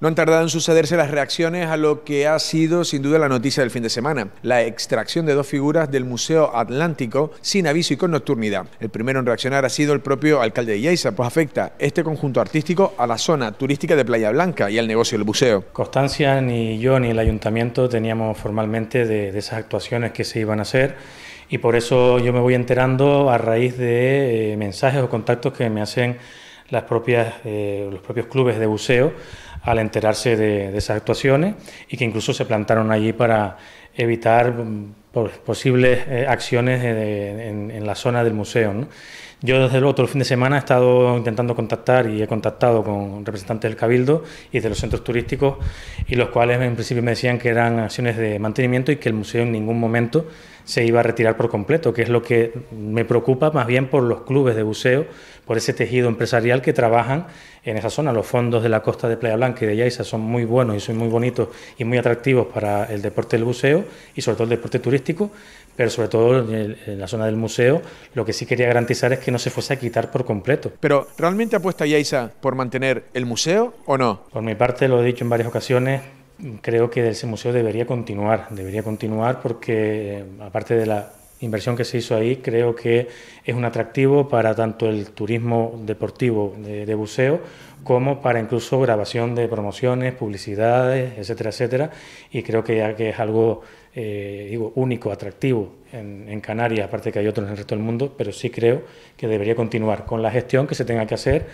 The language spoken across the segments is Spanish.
No han tardado en sucederse las reacciones a lo que ha sido sin duda la noticia del fin de semana, la extracción de dos figuras del Museo Atlántico sin aviso y con nocturnidad. El primero en reaccionar ha sido el propio alcalde de Yeiza, pues afecta este conjunto artístico a la zona turística de Playa Blanca y al negocio del buceo. Constancia, ni yo ni el ayuntamiento teníamos formalmente de, esas actuaciones que se iban a hacer y por eso yo me voy enterando a raíz de eh, mensajes o contactos que me hacen eh, los propios clubes de buceo al enterarse de, esas actuaciones y que incluso se plantaron allí para evitar mm, posibles eh, acciones en, la zona del museo. Yo desde el otro fin de semana he estado intentando contactar y he contactado con representantes del Cabildo y de los centros turísticos y los cuales en principio me decían que eran acciones de mantenimiento y que el museo en ningún momento se iba a retirar por completo, que es lo que me preocupa más bien por los clubes de buceo, por ese tejido empresarial que trabajan en esa zona. Los fondos de la costa de Playa Blanca y de Yaiza son muy buenos y son muy bonitos y muy atractivos para el deporte del buceo y sobre todo el deporte turístico, pero sobre todo en, la zona del museo lo que sí quería garantizar es que no se fuese a quitar por completo. Pero ¿realmente apuesta Yaiza por mantener el museo o no? Por mi parte lo he dicho en varias ocasiones, creo que ese museo debería continuar, debería continuar porque aparte de la inversión que se hizo ahí creo que es un atractivo para tanto el turismo deportivo de, buceo como para incluso grabación de promociones, publicidades, etcétera, etcétera. Y creo que ya que es algo eh, digo, único, atractivo en, en, Canarias, aparte que hay otros en el resto del mundo, pero sí creo que debería continuar con la gestión que se tenga que hacer.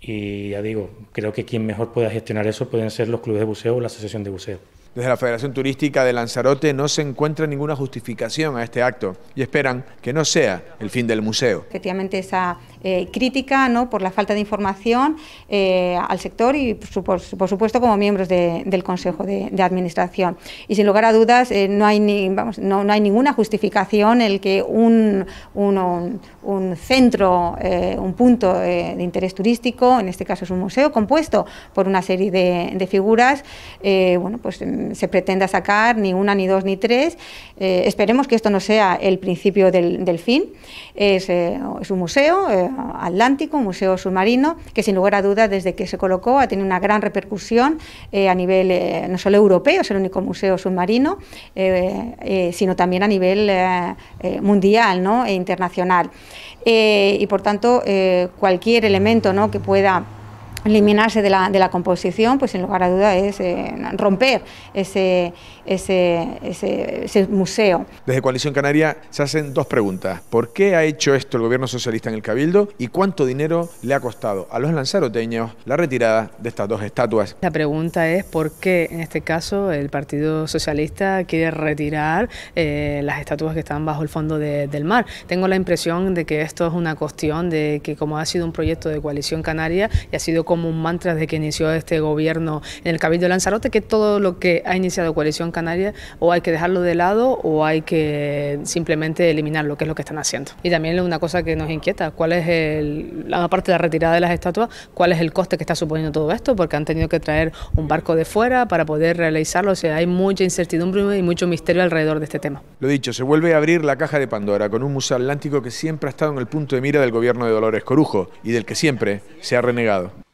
Y ya digo, creo que quien mejor pueda gestionar eso pueden ser los clubes de buceo o la asociación de buceo. Desde la Federación Turística de Lanzarote no se encuentra ninguna justificación a este acto y esperan que no sea el fin del museo. Efectivamente, esa eh, crítica ¿no? por la falta de información eh, al sector y, por, supuesto, como miembros del Consejo de, Administración. Y, sin lugar a dudas, eh, no, hay no, hay ninguna justificación el que un, un centro, un punto de interés turístico, en este caso es un museo compuesto por una serie de, figuras, bueno, pues mm, se pretenda sacar ni una, ni dos, ni tres. esperemos que esto no sea el principio del, fin. Es, es un museo Atlántico, un museo submarino, que sin lugar a dudas desde que se colocó ha tenido una gran repercusión eh, a nivel eh, no solo europeo, es el único museo submarino, eh, sino también a nivel mundial e internacional. y por tanto, cualquier elemento ¿no? que pueda eliminarse de la, de la, composición, pues sin lugar a duda es eh, romper ese, ese, ese, museo. Desde Coalición Canaria se hacen dos preguntas. ¿Por qué ha hecho esto el gobierno socialista en el Cabildo y cuánto dinero le ha costado a los lanzaroteños la retirada de estas dos estatuas? La pregunta es por qué en este caso el Partido Socialista quiere retirar eh, las estatuas que están bajo el fondo del mar. Tengo la impresión de que esto es una cuestión de que como ha sido un proyecto de Coalición Canaria y ha sido como un mantra desde que inició este gobierno en el Cabildo de Lanzarote, que todo lo que ha iniciado Coalición Canaria o hay que dejarlo de lado o hay que simplemente eliminar lo que es lo que están haciendo. Y también una cosa que nos inquieta, cuál es el, aparte de la retirada de las estatuas, cuál es el coste que está suponiendo todo esto, porque han tenido que traer un barco de fuera para poder realizarlo, o sea, hay mucha incertidumbre y mucho misterio alrededor de este tema. Lo dicho, se vuelve a abrir la caja de Pandora con un museo atlántico que siempre ha estado en el punto de mira del gobierno de Dolores Corujo y del que siempre se ha renegado.